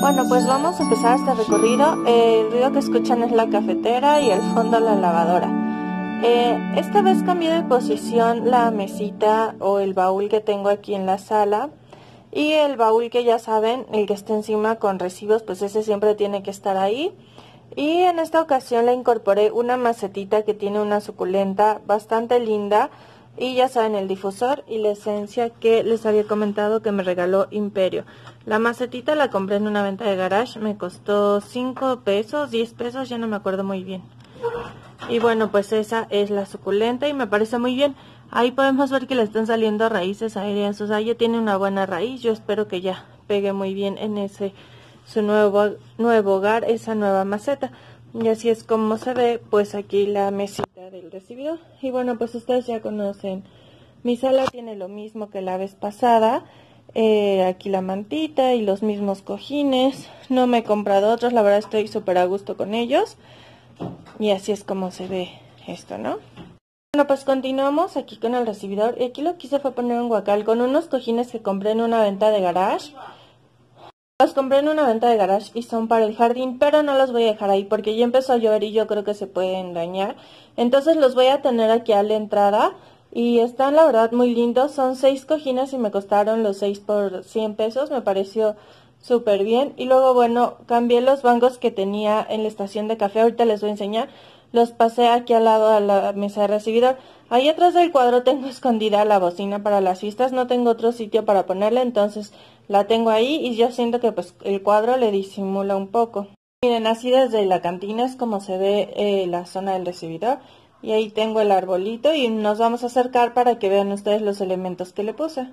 Bueno, pues vamos a empezar este recorrido. el ruido que escuchan es la cafetera y el fondo la lavadora. Eh, esta vez cambié de posición la mesita o el baúl que tengo aquí en la sala. Y el baúl que ya saben, el que está encima con recibos, pues ese siempre tiene que estar ahí. Y en esta ocasión le incorporé una macetita que tiene una suculenta bastante linda. Y ya saben, el difusor y la esencia que les había comentado que me regaló Imperio. La macetita la compré en una venta de garage, me costó 5 pesos, 10 pesos, ya no me acuerdo muy bien. Y bueno, pues esa es la suculenta y me parece muy bien. Ahí podemos ver que le están saliendo raíces aéreas, o sea, ya tiene una buena raíz. Yo espero que ya pegue muy bien en ese su nuevo, nuevo hogar, esa nueva maceta. Y así es como se ve, pues aquí la mesita del recibidor. Y bueno, pues ustedes ya conocen. Mi sala tiene lo mismo que la vez pasada. Eh, aquí la mantita y los mismos cojines. No me he comprado otros, la verdad estoy súper a gusto con ellos. Y así es como se ve esto, ¿no? Bueno, pues continuamos aquí con el recibidor. Y aquí lo que hice fue poner un guacal con unos cojines que compré en una venta de garage. Los compré en una venta de garage y son para el jardín, pero no los voy a dejar ahí porque ya empezó a llover y yo creo que se pueden dañar. Entonces los voy a tener aquí a la entrada y están la verdad muy lindos, son seis cojines y me costaron los seis por 100 pesos, me pareció súper bien. Y luego, bueno, cambié los bancos que tenía en la estación de café, ahorita les voy a enseñar. Los pasé aquí al lado a la mesa de recibidor. Ahí atrás del cuadro tengo escondida la bocina para las fiestas, no tengo otro sitio para ponerla, entonces la tengo ahí y yo siento que pues el cuadro le disimula un poco. Miren, así desde la cantina es como se ve eh, la zona del recibidor. Y ahí tengo el arbolito y nos vamos a acercar para que vean ustedes los elementos que le puse.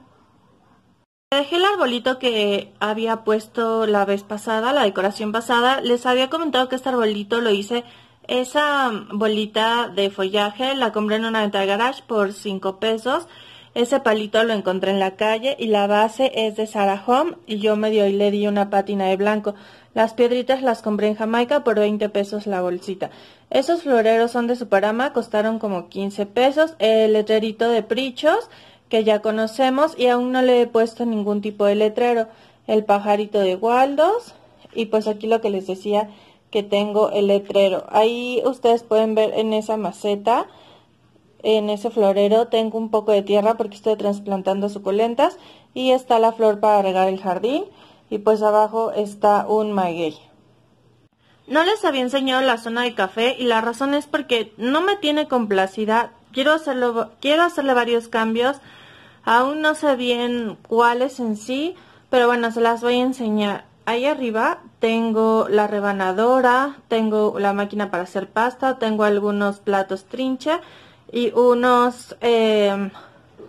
Dejé el arbolito que había puesto la vez pasada, la decoración pasada. Les había comentado que este arbolito lo hice, esa bolita de follaje, la compré en una venta de garage por 5 pesos. Ese palito lo encontré en la calle y la base es de Sarah Home y yo medio y le di una pátina de blanco. Las piedritas las compré en Jamaica por 20 pesos la bolsita. Esos floreros son de Suparama, costaron como 15 pesos. El letrerito de Prichos, que ya conocemos y aún no le he puesto ningún tipo de letrero. El pajarito de Waldos y pues aquí lo que les decía que tengo el letrero. Ahí ustedes pueden ver en esa maceta en ese florero tengo un poco de tierra porque estoy trasplantando suculentas y está la flor para regar el jardín y pues abajo está un maguey. No les había enseñado la zona de café y la razón es porque no me tiene complacida. Quiero, quiero hacerle varios cambios. Aún no sé bien cuáles en sí, pero bueno, se las voy a enseñar. Ahí arriba tengo la rebanadora, tengo la máquina para hacer pasta, tengo algunos platos trincha y unos em,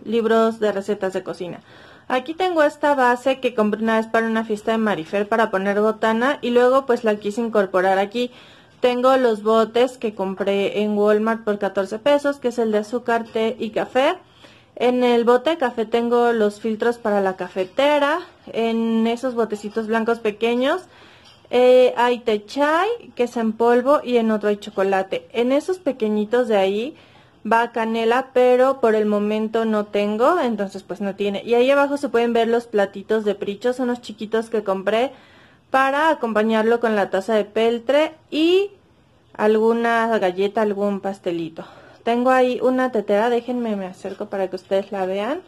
libros de recetas de cocina. Aquí tengo esta base que compré una vez para una fiesta de Marifer para poner botana y luego pues la quise incorporar aquí. Tengo los botes que compré en Walmart por 14 pesos, que es el de azúcar, té y café. En el bote de café tengo los filtros para la cafetera, en esos botecitos blancos pequeños. Eh, hay té chai, que es en polvo, y en otro hay chocolate. En esos pequeñitos de ahí va canela, pero por el momento no tengo, entonces pues no tiene. Y ahí abajo se pueden ver los platitos de prichos, son los chiquitos que compré para acompañarlo con la taza de peltre y alguna galleta, algún pastelito. Tengo ahí una tetera, déjenme me acerco para que ustedes la vean.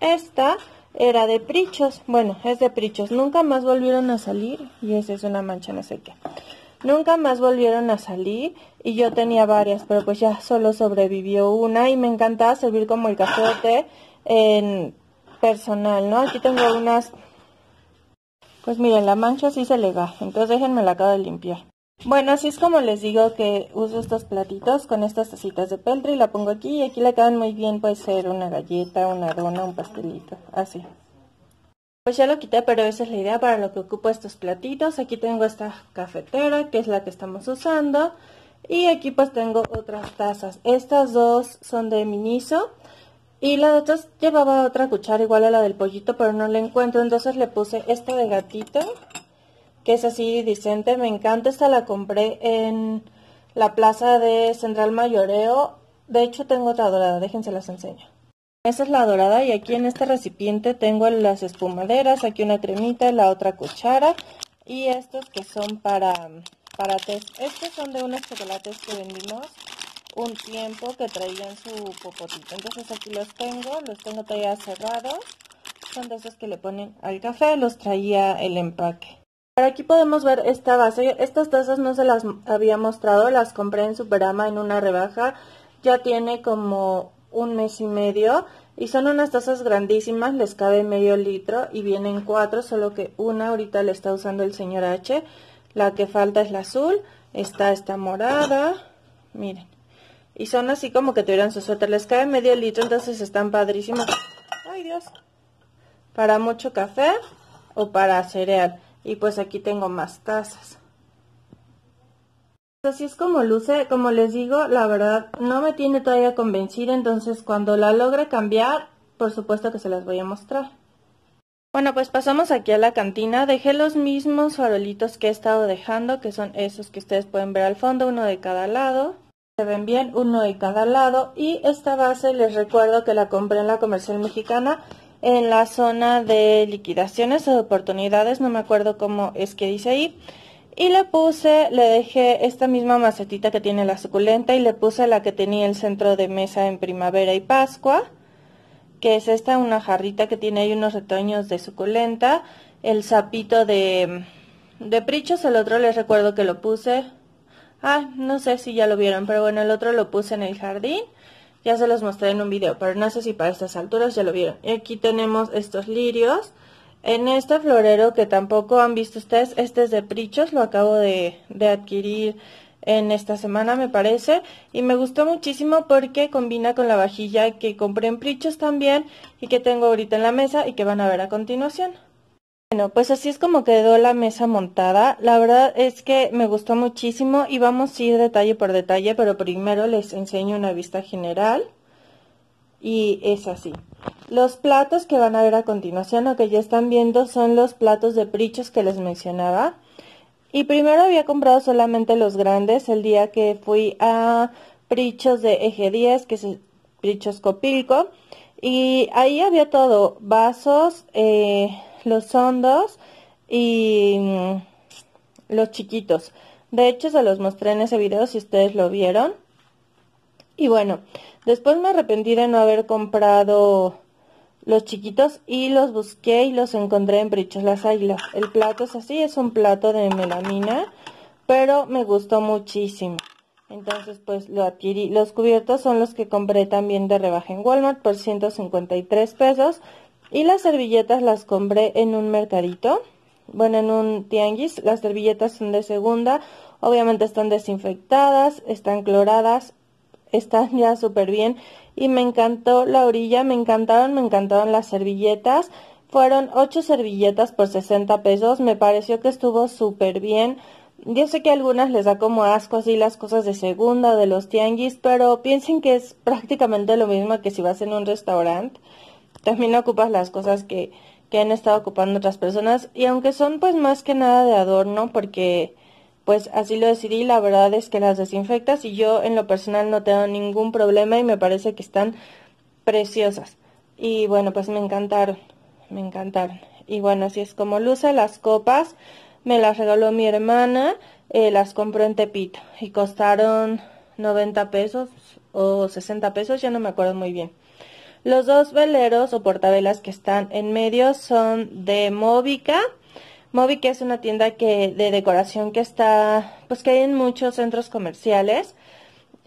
Esta era de prichos, bueno, es de prichos, nunca más volvieron a salir y esa es una mancha no sé qué. Nunca más volvieron a salir y yo tenía varias, pero pues ya solo sobrevivió una y me encantaba servir como el café en personal, ¿no? Aquí tengo unas... Pues miren, la mancha sí se le va, entonces déjenme la acabo de limpiar. Bueno, así es como les digo que uso estos platitos con estas tacitas de peltre y la pongo aquí y aquí le acaban muy bien, puede ser una galleta, una dona, un pastelito, así. Pues ya lo quité, pero esa es la idea para lo que ocupo estos platitos. Aquí tengo esta cafetera, que es la que estamos usando. Y aquí pues tengo otras tazas. Estas dos son de Miniso. Y las otras llevaba otra cuchara igual a la del pollito, pero no la encuentro. Entonces le puse esta de gatito, que es así decente. Me encanta, esta la compré en la plaza de Central Mayoreo. De hecho tengo otra dorada, déjense las enseño. Esa es la dorada y aquí en este recipiente tengo las espumaderas, aquí una cremita, la otra cuchara y estos que son para, para test. Estos son de unos chocolates que vendimos un tiempo que traían su popotito. Entonces aquí los tengo, los tengo todavía cerrados. Son de esos que le ponen al café, los traía el empaque. Por aquí podemos ver esta base. Estas tazas no se las había mostrado, las compré en Superama en una rebaja. Ya tiene como un mes y medio y son unas tazas grandísimas, les cabe medio litro y vienen cuatro, solo que una ahorita le está usando el señor H. La que falta es la azul, está esta morada, miren. Y son así como que tuvieran su suerte, les cabe medio litro, entonces están padrísimas. ¡Ay, Dios! Para mucho café o para cereal. Y pues aquí tengo más tazas. Así es como luce, como les digo, la verdad no me tiene todavía convencida, entonces cuando la logre cambiar, por supuesto que se las voy a mostrar. Bueno, pues pasamos aquí a la cantina. Dejé los mismos farolitos que he estado dejando, que son esos que ustedes pueden ver al fondo, uno de cada lado. Se ven bien, uno de cada lado. Y esta base les recuerdo que la compré en la comercial mexicana en la zona de liquidaciones o de oportunidades, no me acuerdo cómo es que dice ahí. Y le puse, le dejé esta misma macetita que tiene la suculenta y le puse la que tenía el centro de mesa en primavera y pascua, que es esta, una jarrita que tiene ahí unos retoños de suculenta, el sapito de, de prichos, el otro les recuerdo que lo puse, ah, no sé si ya lo vieron, pero bueno, el otro lo puse en el jardín, ya se los mostré en un video, pero no sé si para estas alturas ya lo vieron. Y aquí tenemos estos lirios, en este florero que tampoco han visto ustedes, este es de Prichos, lo acabo de, de adquirir en esta semana me parece y me gustó muchísimo porque combina con la vajilla que compré en Prichos también y que tengo ahorita en la mesa y que van a ver a continuación. Bueno, pues así es como quedó la mesa montada. La verdad es que me gustó muchísimo y vamos a ir detalle por detalle, pero primero les enseño una vista general y es así. Los platos que van a ver a continuación o que ya están viendo son los platos de prichos que les mencionaba. Y primero había comprado solamente los grandes el día que fui a prichos de eje 10, que es prichos copilco. Y ahí había todo, vasos, eh, los hondos y mm, los chiquitos. De hecho, se los mostré en ese video si ustedes lo vieron. Y bueno, Después me arrepentí de no haber comprado los chiquitos y los busqué y los encontré en Brichos Las Águilas. El plato es así, es un plato de melamina, pero me gustó muchísimo. Entonces pues lo adquirí. Los cubiertos son los que compré también de rebaja en Walmart por 153 pesos. Y las servilletas las compré en un mercadito, bueno en un tianguis. Las servilletas son de segunda, obviamente están desinfectadas, están cloradas están ya súper bien y me encantó la orilla, me encantaron, me encantaron las servilletas. Fueron ocho servilletas por 60 pesos, me pareció que estuvo súper bien. Yo sé que a algunas les da como asco así las cosas de segunda de los tianguis, pero piensen que es prácticamente lo mismo que si vas en un restaurante. También ocupas las cosas que, que han estado ocupando otras personas y aunque son pues más que nada de adorno porque pues así lo decidí, la verdad es que las desinfectas y yo en lo personal no tengo ningún problema y me parece que están preciosas. Y bueno, pues me encantaron, me encantaron. Y bueno, así es como luce las copas, me las regaló mi hermana, eh, las compró en Tepito y costaron 90 pesos o 60 pesos, ya no me acuerdo muy bien. Los dos veleros o portabelas que están en medio son de Móvica Moby, que es una tienda que, de decoración que está, pues que hay en muchos centros comerciales.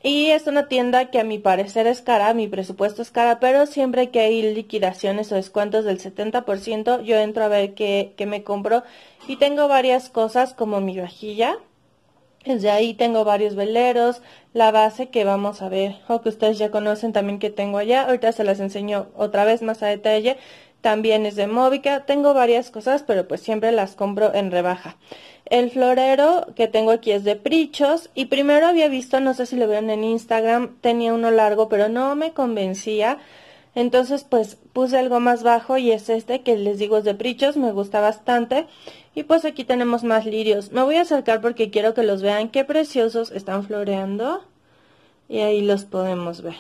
Y es una tienda que a mi parecer es cara, mi presupuesto es cara, pero siempre que hay liquidaciones o descuentos del 70%, yo entro a ver qué, qué me compro. Y tengo varias cosas como mi vajilla. Desde ahí tengo varios veleros, la base que vamos a ver o que ustedes ya conocen también que tengo allá. Ahorita se las enseño otra vez más a detalle. También es de Móvica, Tengo varias cosas, pero pues siempre las compro en rebaja. El florero que tengo aquí es de Prichos y primero había visto, no sé si lo vieron en Instagram, tenía uno largo, pero no me convencía. Entonces, pues puse algo más bajo y es este que les digo es de Prichos, me gusta bastante. Y pues aquí tenemos más lirios. Me voy a acercar porque quiero que los vean, qué preciosos están floreando. Y ahí los podemos ver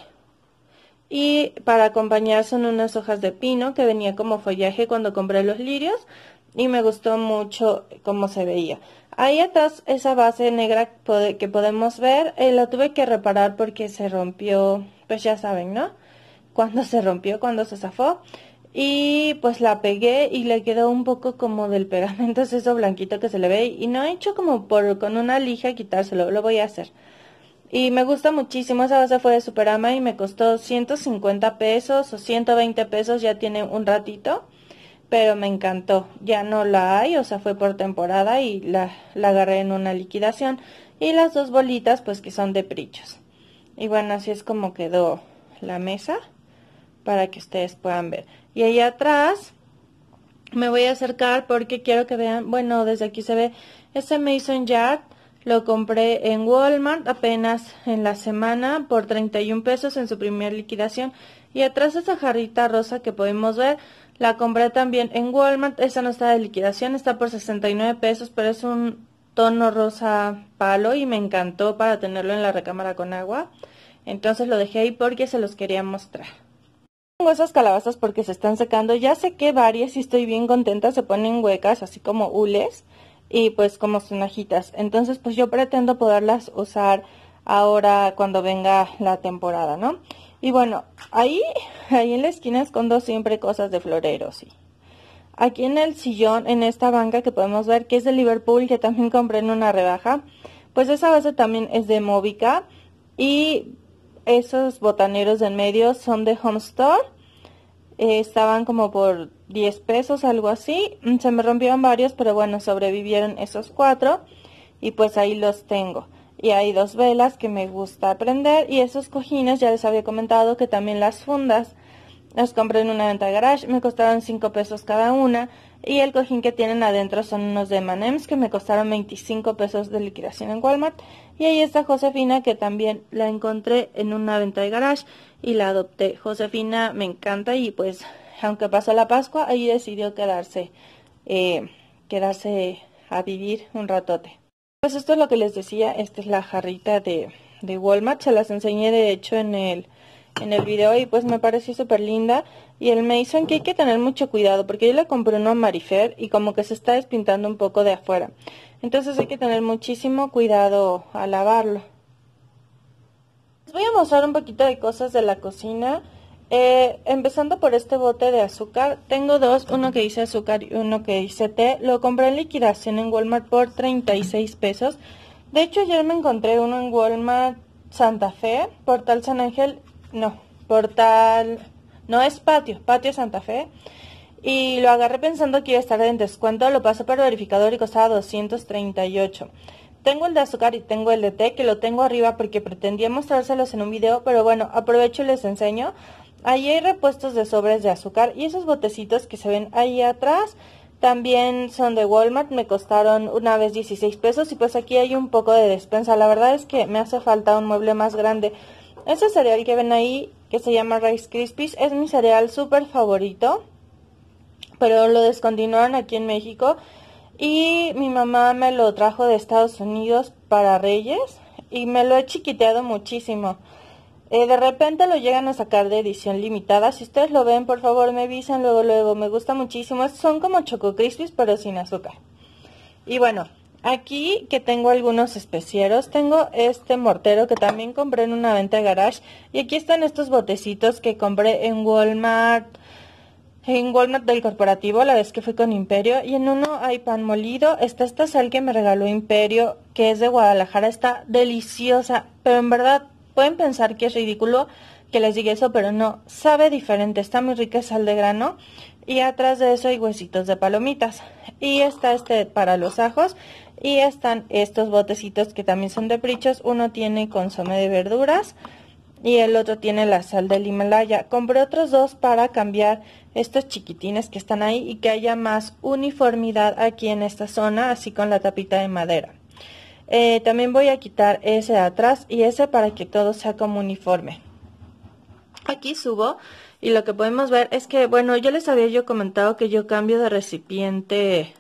y para acompañar son unas hojas de pino que venía como follaje cuando compré los lirios y me gustó mucho cómo se veía. Ahí atrás esa base negra que podemos ver eh, la tuve que reparar porque se rompió, pues ya saben, ¿no? Cuando se rompió, cuando se zafó. Y pues la pegué y le quedó un poco como del pegamento es eso blanquito que se le ve y no he hecho como por con una lija quitárselo, lo voy a hacer. Y me gusta muchísimo, esa base fue de Superama y me costó 150 pesos o 120 pesos, ya tiene un ratito, pero me encantó. Ya no la hay, o sea, fue por temporada y la, la agarré en una liquidación. Y las dos bolitas, pues que son de prichos. Y bueno, así es como quedó la mesa para que ustedes puedan ver. Y ahí atrás me voy a acercar porque quiero que vean, bueno, desde aquí se ve, este Mason Jack. Lo compré en Walmart apenas en la semana por 31 pesos en su primera liquidación. Y atrás de esa jarrita rosa que podemos ver, la compré también en Walmart. Esa no está de liquidación, está por 69 pesos, pero es un tono rosa palo y me encantó para tenerlo en la recámara con agua. Entonces lo dejé ahí porque se los quería mostrar. Tengo esas calabazas porque se están secando. Ya sé que varias y estoy bien contenta se ponen huecas, así como hules y pues como son ajitas, Entonces pues yo pretendo poderlas usar ahora cuando venga la temporada, ¿no? Y bueno, ahí, ahí en la esquina escondo siempre cosas de floreros, sí. Aquí en el sillón, en esta banca que podemos ver, que es de Liverpool, que también compré en una rebaja, pues esa base también es de móvica y esos botaneros de en medio son de Home Store estaban como por 10 pesos, algo así. Mm, se me rompieron varios, pero bueno, sobrevivieron esos cuatro. Y pues ahí los tengo. Y hay dos velas que me gusta prender. Y esos cojines, ya les había comentado que también las fundas las compré en una venta de garage, me costaron 5 pesos cada una y el cojín que tienen adentro son unos de Manems que me costaron 25 pesos de liquidación en Walmart. Y ahí está Josefina que también la encontré en una venta de garage y la adopté. Josefina me encanta y pues aunque pasó la Pascua, ahí decidió quedarse, eh, quedarse a vivir un ratote. Pues esto es lo que les decía, esta es la jarrita de, de Walmart, se las enseñé de hecho en el en el video y pues me pareció súper linda. Y el en que hay que tener mucho cuidado porque yo la compré en a Marifer y como que se está despintando un poco de afuera. Entonces hay que tener muchísimo cuidado al lavarlo. Les voy a mostrar un poquito de cosas de la cocina. Eh, empezando por este bote de azúcar, tengo dos, uno que dice azúcar y uno que dice té. Lo compré en liquidación en Walmart por 36 pesos. De hecho, ayer me encontré uno en Walmart Santa Fe, Portal San Ángel, no, portal, no es patio, patio Santa Fe. Y lo agarré pensando que iba a estar en descuento, lo paso por verificador y costaba 238. Tengo el de azúcar y tengo el de té, que lo tengo arriba porque pretendía mostrárselos en un video, pero bueno, aprovecho y les enseño. Ahí hay repuestos de sobres de azúcar y esos botecitos que se ven ahí atrás también son de Walmart, me costaron una vez 16 pesos y pues aquí hay un poco de despensa. La verdad es que me hace falta un mueble más grande. Este cereal que ven ahí, que se llama Rice Krispies, es mi cereal súper favorito. Pero lo descontinuaron aquí en México. Y mi mamá me lo trajo de Estados Unidos para Reyes. Y me lo he chiquiteado muchísimo. Eh, de repente lo llegan a sacar de edición limitada. Si ustedes lo ven, por favor me avisan luego, luego. Me gusta muchísimo. Son como Choco Krispies, pero sin azúcar. Y bueno, Aquí que tengo algunos especieros, tengo este mortero que también compré en una venta de garage y aquí están estos botecitos que compré en Walmart, en Walmart del corporativo la vez que fui con Imperio y en uno hay pan molido, está esta sal que me regaló Imperio que es de Guadalajara, está deliciosa, pero en verdad pueden pensar que es ridículo que les diga eso, pero no, sabe diferente, está muy rica sal de grano y atrás de eso hay huesitos de palomitas y está este para los ajos y están estos botecitos que también son de prichos. Uno tiene consome de verduras y el otro tiene la sal del Himalaya. Compré otros dos para cambiar estos chiquitines que están ahí y que haya más uniformidad aquí en esta zona, así con la tapita de madera. Eh, también voy a quitar ese de atrás y ese para que todo sea como uniforme. Aquí subo y lo que podemos ver es que, bueno, yo les había yo comentado que yo cambio de recipiente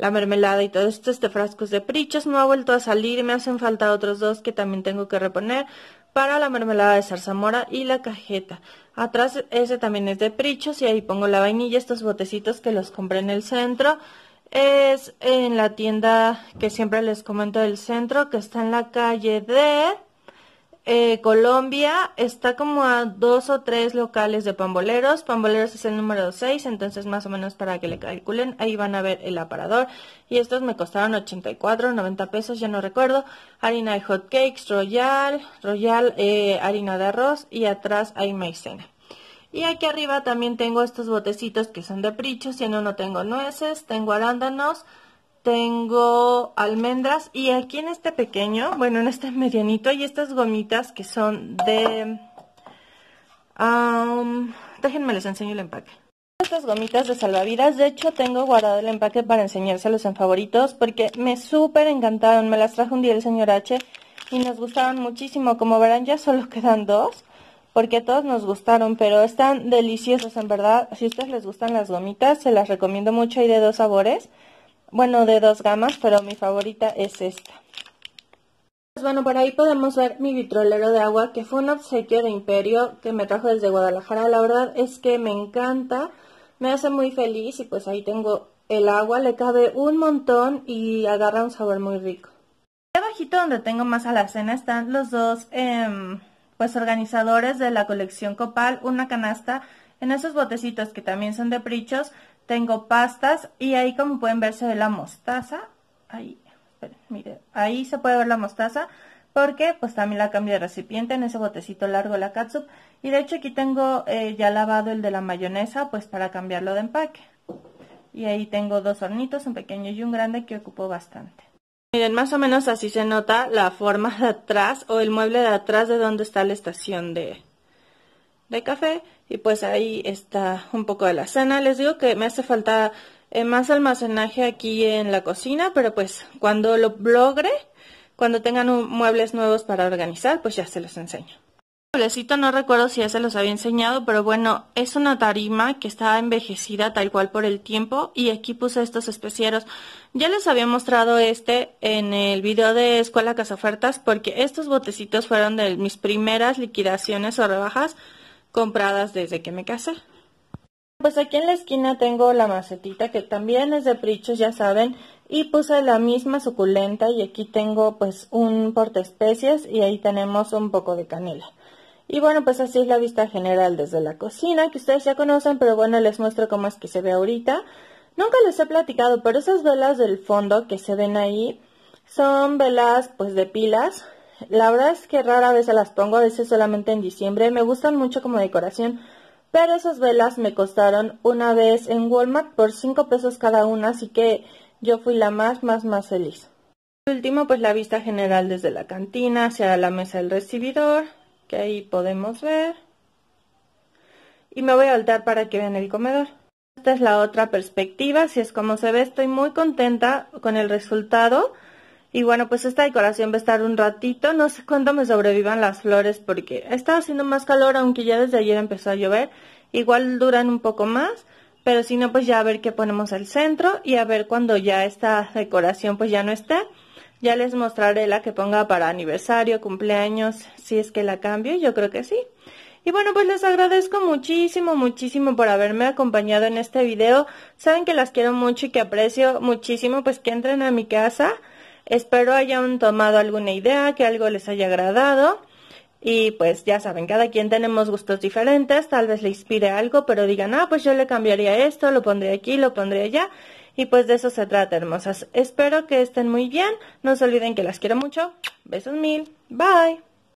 la mermelada y todo estos este frasco de prichos, no ha vuelto a salir, me hacen falta otros dos que también tengo que reponer para la mermelada de zarzamora y la cajeta. Atrás ese también es de prichos y ahí pongo la vainilla, estos botecitos que los compré en el centro. Es en la tienda que siempre les comento del centro, que está en la calle de... Eh, Colombia está como a dos o tres locales de pamboleros. Pamboleros es el número 6, entonces más o menos para que le calculen, ahí van a ver el aparador. Y estos me costaron 84, 90 pesos, ya no recuerdo. Harina de hot cakes, royal, royal eh, harina de arroz y atrás hay maicena. Y aquí arriba también tengo estos botecitos que son de prichos, si no, no tengo nueces, tengo arándanos, tengo almendras y aquí en este pequeño, bueno, en este medianito y estas gomitas que son de... déjenme les enseño el empaque. Estas gomitas de salvavidas, de hecho tengo guardado el empaque para enseñárselos en favoritos porque me súper encantaron, me las trajo un día el señor H y nos gustaron muchísimo, como verán ya solo quedan dos porque todos nos gustaron, pero están deliciosos en verdad, si a ustedes les gustan las gomitas se las recomiendo mucho, hay de dos sabores, bueno, de dos gamas, pero mi favorita es esta. Pues bueno, por ahí podemos ver mi vitrolero de agua, que fue un obsequio de Imperio que me trajo desde Guadalajara. La verdad es que me encanta, me hace muy feliz y pues ahí tengo el agua, le cabe un montón y agarra un sabor muy rico. Abajito donde tengo más alacena están los dos em, pues organizadores de la colección Copal, una canasta en esos botecitos que también son de prichos, tengo pastas y ahí como pueden verse se la mostaza. Ahí, ahí se puede ver la mostaza porque pues también la cambio de recipiente en ese botecito largo la catsup. Y de hecho aquí tengo eh, ya lavado el de la mayonesa pues para cambiarlo de empaque. Y ahí tengo dos hornitos, un pequeño y un grande que ocupo bastante. Miren, más o menos así se nota la forma de atrás o el mueble de atrás de donde está la estación de, de café y pues ahí está un poco de la cena. Les digo que me hace falta eh, más almacenaje aquí en la cocina, pero pues cuando lo logre, cuando tengan muebles nuevos para organizar, pues ya se los enseño. Mueblecito no recuerdo si ya se los había enseñado, pero bueno, es una tarima que estaba envejecida tal cual por el tiempo y aquí puse estos especieros. Ya les había mostrado este en el video de Escuela Casa Ofertas porque estos botecitos fueron de mis primeras liquidaciones o rebajas compradas desde que me casé. Pues aquí en la esquina tengo la macetita que también es de prichos, ya saben, y puse la misma suculenta y aquí tengo pues un especias y ahí tenemos un poco de canela. Y bueno, pues así es la vista general desde la cocina, que ustedes ya conocen, pero bueno, les muestro cómo es que se ve ahorita. Nunca les he platicado, pero esas velas del fondo que se ven ahí son velas pues de pilas la verdad es que rara vez se las pongo, a veces solamente en diciembre. Me gustan mucho como decoración, pero esas velas me costaron una vez en Walmart por 5 pesos cada una, así que yo fui la más, más, más feliz. Por último, pues la vista general desde la cantina hacia la mesa del recibidor, que ahí podemos ver. Y me voy a altar para que vean el comedor. Esta es la otra perspectiva, si es como se ve, estoy muy contenta con el resultado. Y bueno, pues esta decoración va a estar un ratito, no sé cuándo me sobrevivan las flores porque está haciendo más calor aunque ya desde ayer empezó a llover. Igual duran un poco más, pero si no pues ya a ver qué ponemos al centro y a ver cuando ya esta decoración pues ya no esté. Ya les mostraré la que ponga para aniversario, cumpleaños, si es que la cambio, yo creo que sí. Y bueno, pues les agradezco muchísimo, muchísimo por haberme acompañado en este video. Saben que las quiero mucho y que aprecio muchísimo pues que entren a mi casa Espero hayan tomado alguna idea, que algo les haya agradado. Y pues ya saben, cada quien tenemos gustos diferentes, tal vez le inspire algo, pero digan, ah, pues yo le cambiaría esto, lo pondré aquí, lo pondré allá. Y pues de eso se trata, hermosas. Espero que estén muy bien. No se olviden que las quiero mucho. Besos mil. Bye.